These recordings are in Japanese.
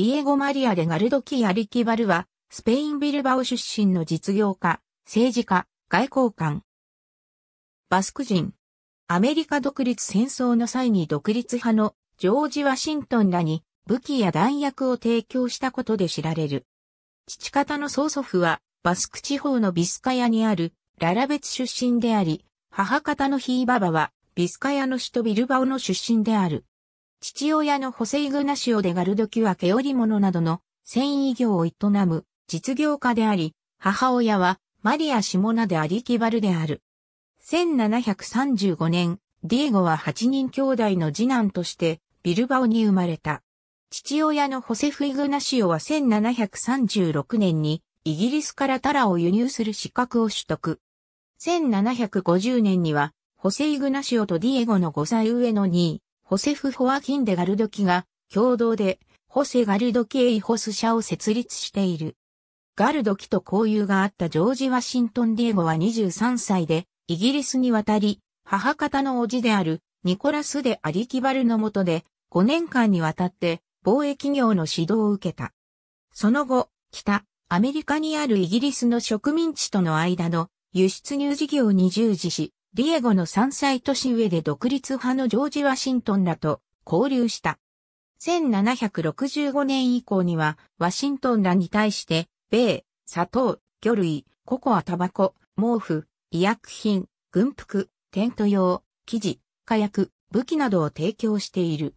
ディエゴ・マリア・レガルド・キアリキバルは、スペイン・ビルバオ出身の実業家、政治家、外交官。バスク人。アメリカ独立戦争の際に独立派のジョージ・ワシントンらに武器や弾薬を提供したことで知られる。父方の曽祖父はバスク地方のビスカヤにあるララベツ出身であり、母方のヒーババはビスカヤの首都ビルバオの出身である。父親のホセイグナシオでガルドキュア毛織物などの繊維業を営む実業家であり、母親はマリア・シモナでアリキバルである。1735年、ディエゴは8人兄弟の次男としてビルバオに生まれた。父親のホセフ・イグナシオは1736年にイギリスからタラを輸入する資格を取得。1750年にはホセイグナシオとディエゴの5歳上の2位、ホセフ・ホアキン・デ・ガルドキが共同でホセ・ガルドキ・エイホス社を設立している。ガルドキと交友があったジョージ・ワシントン・ディエゴは23歳でイギリスに渡り、母方の叔父であるニコラス・デ・アリキバルの下で5年間にわたって貿易業の指導を受けた。その後、北、アメリカにあるイギリスの植民地との間の輸出入事業に従事し、ディエゴの3歳年上で独立派のジョージ・ワシントンらと交流した。1765年以降には、ワシントンらに対して、米、砂糖、魚類、ココア、タバコ、毛布、医薬品、軍服、テント用、生地、火薬、武器などを提供している。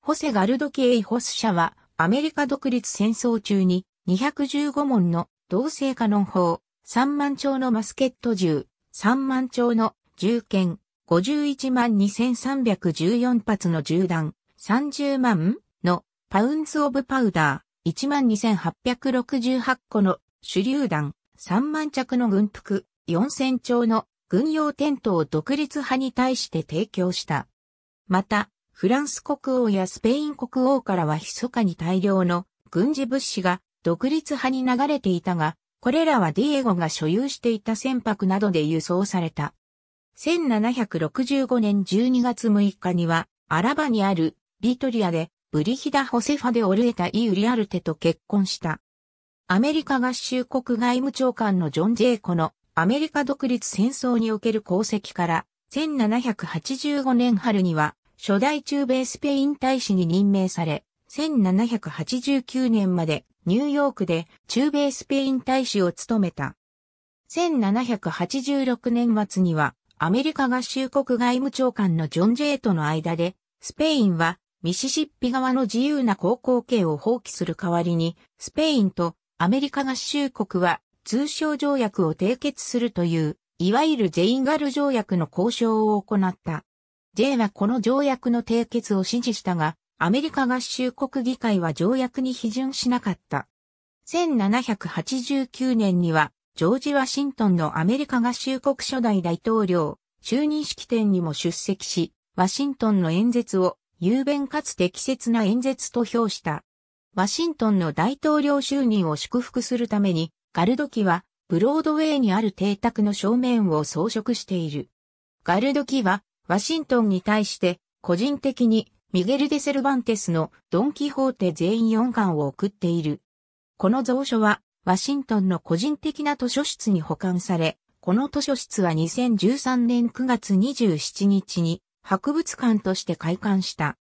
ホセ・ガルドケイホス社は、アメリカ独立戦争中に215問の同性化論法、3万丁のマスケット銃、3万丁の銃剣、51万2314発の銃弾、30万のパウンズオブパウダー、1万2868個の手榴弾、3万着の軍服、4000丁の軍用テントを独立派に対して提供した。また、フランス国王やスペイン国王からは密かに大量の軍事物資が独立派に流れていたが、これらはディエゴが所有していた船舶などで輸送された。1765年12月6日には、アラバにあるビトリアでブリヒダ・ホセファでオルエタ・イ・ウリアルテと結婚した。アメリカ合衆国外務長官のジョン・ジェイコのアメリカ独立戦争における功績から、1785年春には初代中米スペイン大使に任命され、1789年までニューヨークで中米スペイン大使を務めた。1786年末にはアメリカ合衆国外務長官のジョン・ジェイとの間で、スペインはミシシッピ側の自由な航行権を放棄する代わりに、スペインとアメリカ合衆国は通商条約を締結するという、いわゆるジェインガル条約の交渉を行った。J はこの条約の締結を支持したが、アメリカ合衆国議会は条約に批准しなかった。1789年には、ジョージ・ワシントンのアメリカ合衆国初代大統領、就任式典にも出席し、ワシントンの演説を、雄弁かつ適切な演説と評した。ワシントンの大統領就任を祝福するために、ガルドキは、ブロードウェイにある邸宅の正面を装飾している。ガルドキは、ワシントンに対して、個人的にミゲル・デ・セルバンテスのドン・キホーテ全員4巻を送っている。この蔵書は、ワシントンの個人的な図書室に保管され、この図書室は2013年9月27日に博物館として開館した。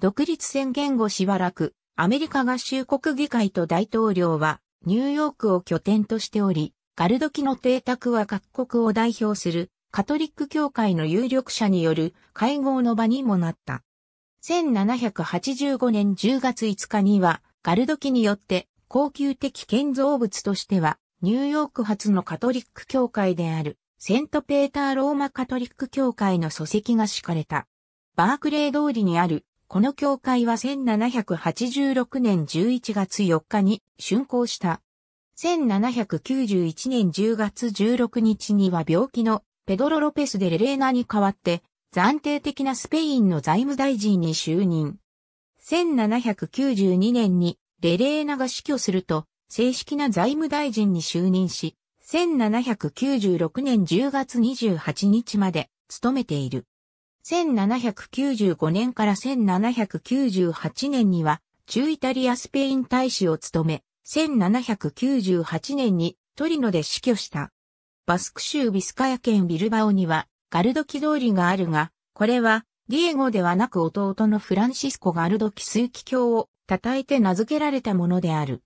独立宣言後しばらく、アメリカ合衆国議会と大統領はニューヨークを拠点としており、ガルドキの邸宅は各国を代表するカトリック教会の有力者による会合の場にもなった。1785年10月5日には、ガルド記によって高級的建造物としては、ニューヨーク発のカトリック教会である、セントペーターローマカトリック教会の礎石が敷かれた。バークレー通りにある、この教会は1786年11月4日に竣工した。1791年10月16日には病気のペドロ・ロペス・デ・レレーナに代わって暫定的なスペインの財務大臣に就任。1792年にレレーナが死去すると、正式な財務大臣に就任し、1796年10月28日まで務めている。1795年から1798年には、中イタリアスペイン大使を務め、1798年にトリノで死去した。バスク州ビスカヤ県ビルバオにはガルドキ通りがあるが、これは、ディエゴではなく弟のフランシスコ・ガルドキ数奇教を称えて名付けられたものである。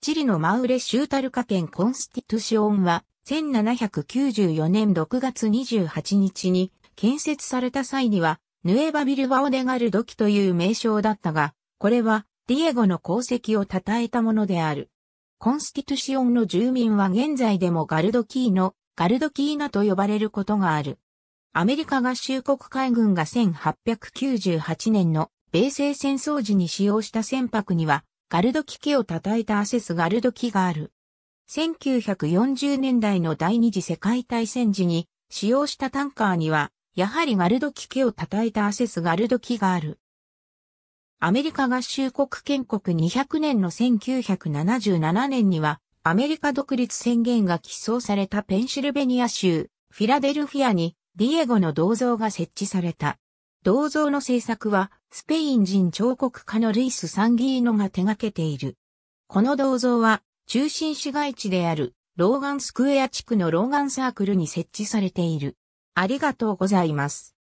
チリのマウレ・シュータルカ県コンスティトゥシオンは、1794年6月28日に建設された際には、ヌエバ・ビルバオデガルドキという名称だったが、これは、ディエゴの功績を称えたものである。コンスティトゥシオンの住民は現在でもガルドキーの、ガルドキーナと呼ばれることがある。アメリカ合衆国海軍が1898年の米西戦争時に使用した船舶には、ガルド機器を叩いたアセスガルド機がある。1940年代の第二次世界大戦時に使用したタンカーには、やはりガルド機器を叩いたアセスガルド機がある。アメリカ合衆国建国200年の1977年には、アメリカ独立宣言が起草されたペンシルベニア州、フィラデルフィアにディエゴの銅像が設置された。銅像の制作は、スペイン人彫刻家のルイス・サンギーノが手掛けている。この銅像は、中心市街地である、ローガンスクエア地区のローガンサークルに設置されている。ありがとうございます。